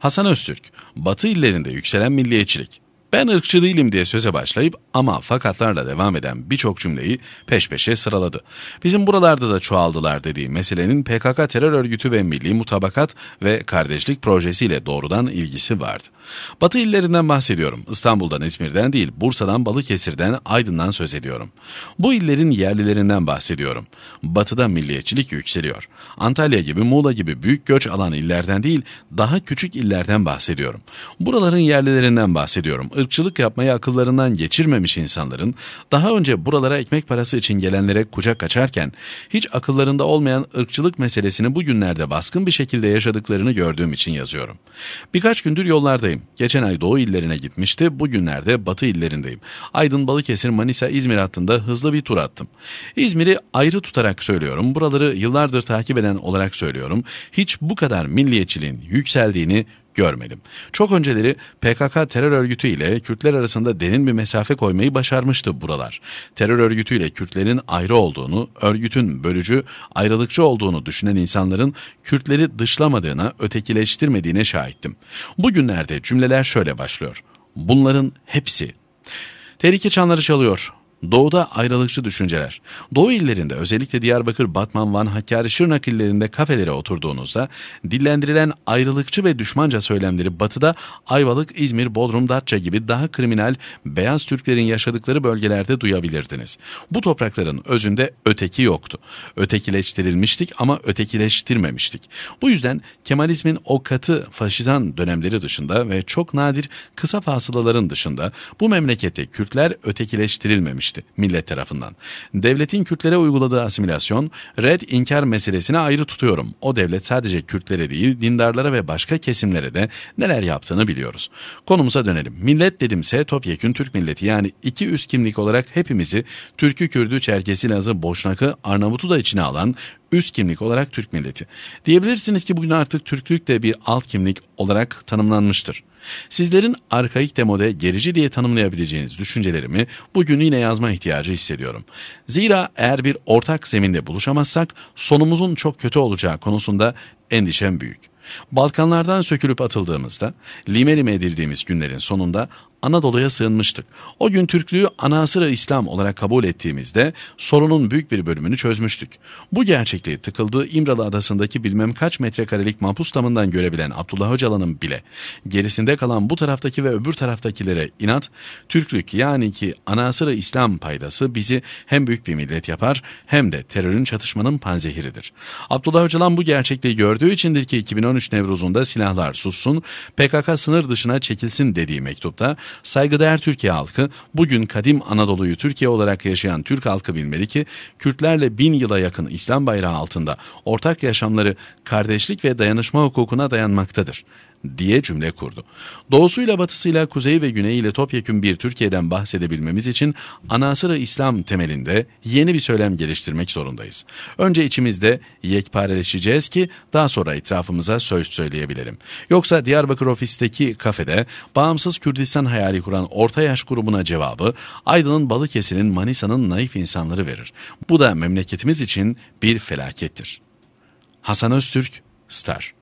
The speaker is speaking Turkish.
Hasan Öztürk, Batı illerinde yükselen milliyetçilik, ben ırkçı değilim diye söze başlayıp ama fakatlarla devam eden birçok cümleyi peş peşe sıraladı. Bizim buralarda da çoğaldılar dediği meselenin PKK terör örgütü ve Milli Mutabakat ve Kardeşlik projesiyle doğrudan ilgisi vardı. Batı illerinden bahsediyorum. İstanbul'dan, İzmir'den değil, Bursa'dan, Balıkesir'den, Aydın'dan söz ediyorum. Bu illerin yerlilerinden bahsediyorum. Batı'da milliyetçilik yükseliyor. Antalya gibi, Muğla gibi büyük göç alan illerden değil, daha küçük illerden bahsediyorum. Buraların yerlilerinden bahsediyorum ırkçılık yapmayı akıllarından geçirmemiş insanların daha önce buralara ekmek parası için gelenlere kucak açarken hiç akıllarında olmayan ırkçılık meselesini bugünlerde baskın bir şekilde yaşadıklarını gördüğüm için yazıyorum. Birkaç gündür yollardayım. Geçen ay doğu illerine gitmişti. Bugünlerde batı illerindeyim. Aydın, Balıkesir, Manisa, İzmir hattında hızlı bir tur attım. İzmir'i ayrı tutarak söylüyorum. Buraları yıllardır takip eden olarak söylüyorum. Hiç bu kadar milliyetçiliğin yükseldiğini görmedim. Çok önceleri PKK terör örgütü ile Kürtler arasında derin bir mesafe koymayı başarmıştı buralar. Terör örgütü ile Kürtlerin ayrı olduğunu, örgütün bölücü, ayrılıkçı olduğunu düşünen insanların Kürtleri dışlamadığına, ötekileştirmediğine şahittim. Bugünlerde cümleler şöyle başlıyor. Bunların hepsi. Tehlike çanları çalıyor. Doğuda ayrılıkçı düşünceler. Doğu illerinde özellikle Diyarbakır, Batman, Van, Hakkari, Şırnak illerinde kafelere oturduğunuzda dillendirilen ayrılıkçı ve düşmanca söylemleri batıda Ayvalık, İzmir, Bodrum, Datça gibi daha kriminal beyaz Türklerin yaşadıkları bölgelerde duyabilirdiniz. Bu toprakların özünde öteki yoktu. Ötekileştirilmiştik ama ötekileştirmemiştik. Bu yüzden Kemalizmin o katı faşizan dönemleri dışında ve çok nadir kısa fasılaların dışında bu memlekette Kürtler ötekileştirilmemişti edilmişti millet tarafından. Devletin Kürtlere uyguladığı asimilasyon, red inkar meselesini ayrı tutuyorum. O devlet sadece Kürtlere değil dindarlara ve başka kesimlere de neler yaptığını biliyoruz. Konumuza dönelim. Millet dedimse topyekün Türk milleti yani iki üst kimlik olarak hepimizi Türk'ü, Kürd'ü, Çerkesi, Laz'ı, Boşnak'ı, Arnavut'u da içine alan üst kimlik olarak Türk milleti. Diyebilirsiniz ki bugün artık Türklük de bir alt kimlik olarak tanımlanmıştır. Sizlerin arkaik demode gerici diye tanımlayabileceğiniz düşüncelerimi bugün yine yazma ihtiyacı hissediyorum. Zira eğer bir ortak zeminde buluşamazsak sonumuzun çok kötü olacağı konusunda endişem büyük.'' Balkanlardan sökülüp atıldığımızda, lime lime edildiğimiz günlerin sonunda Anadolu'ya sığınmıştık. O gün Türklüğü anasırı İslam olarak kabul ettiğimizde sorunun büyük bir bölümünü çözmüştük. Bu gerçekliği tıkıldığı İmralı Adası'ndaki bilmem kaç metrekarelik tamından görebilen Abdullah Öcalan'ın bile gerisinde kalan bu taraftaki ve öbür taraftakilere inat, Türklük yani ki anasırı İslam paydası bizi hem büyük bir millet yapar hem de terörün çatışmanın panzehiridir. Abdullah Öcalan bu gerçekliği gördüğü içindir ki 2013 2013 Nevruz'unda silahlar sussun, PKK sınır dışına çekilsin dediği mektupta saygıdeğer Türkiye halkı bugün kadim Anadolu'yu Türkiye olarak yaşayan Türk halkı bilmeli ki Kürtlerle bin yıla yakın İslam bayrağı altında ortak yaşamları kardeşlik ve dayanışma hukukuna dayanmaktadır diye cümle kurdu. Doğusuyla batısıyla kuzeyi ve güneyiyle topyekün bir Türkiye'den bahsedebilmemiz için anasır İslam temelinde yeni bir söylem geliştirmek zorundayız. Önce içimizde yekpareleşeceğiz ki daha sonra etrafımıza söz söyleyebilelim. Yoksa Diyarbakır ofisteki kafede bağımsız Kürdistan hayali kuran orta yaş grubuna cevabı Aydın'ın Balıkesir'in Manisa'nın naif insanları verir. Bu da memleketimiz için bir felakettir. Hasan Öztürk, Star